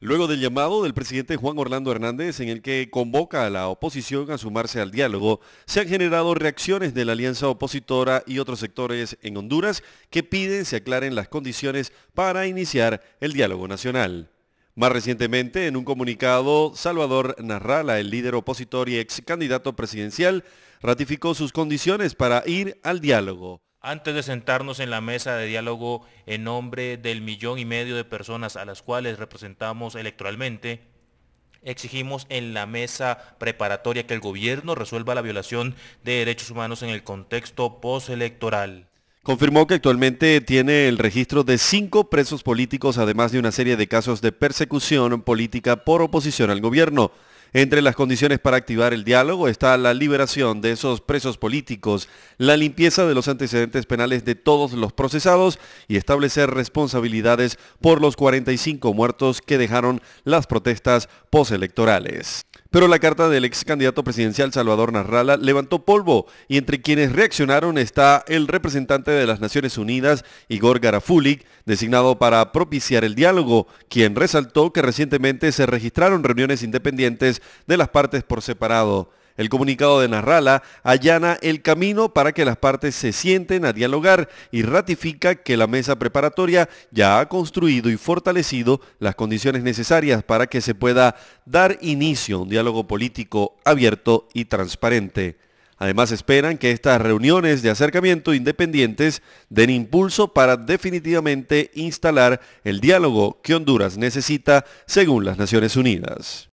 luego del llamado del presidente Juan Orlando Hernández en el que convoca a la oposición a sumarse al diálogo, se han generado reacciones de la alianza opositora y otros sectores en Honduras que piden se aclaren las condiciones para iniciar el diálogo nacional. Más recientemente, en un comunicado, Salvador Narrala, el líder opositor y ex candidato presidencial, ratificó sus condiciones para ir al diálogo. Antes de sentarnos en la mesa de diálogo en nombre del millón y medio de personas a las cuales representamos electoralmente, Exigimos en la mesa preparatoria que el gobierno resuelva la violación de derechos humanos en el contexto postelectoral. Confirmó que actualmente tiene el registro de cinco presos políticos, además de una serie de casos de persecución política por oposición al gobierno. Entre las condiciones para activar el diálogo está la liberación de esos presos políticos, la limpieza de los antecedentes penales de todos los procesados y establecer responsabilidades por los 45 muertos que dejaron las protestas postelectorales. Pero la carta del ex candidato presidencial Salvador Narrala levantó polvo y entre quienes reaccionaron está el representante de las Naciones Unidas, Igor Garafulik, designado para propiciar el diálogo, quien resaltó que recientemente se registraron reuniones independientes de las partes por separado. El comunicado de Narrala allana el camino para que las partes se sienten a dialogar y ratifica que la mesa preparatoria ya ha construido y fortalecido las condiciones necesarias para que se pueda dar inicio a un diálogo político abierto y transparente. Además esperan que estas reuniones de acercamiento independientes den impulso para definitivamente instalar el diálogo que Honduras necesita según las Naciones Unidas.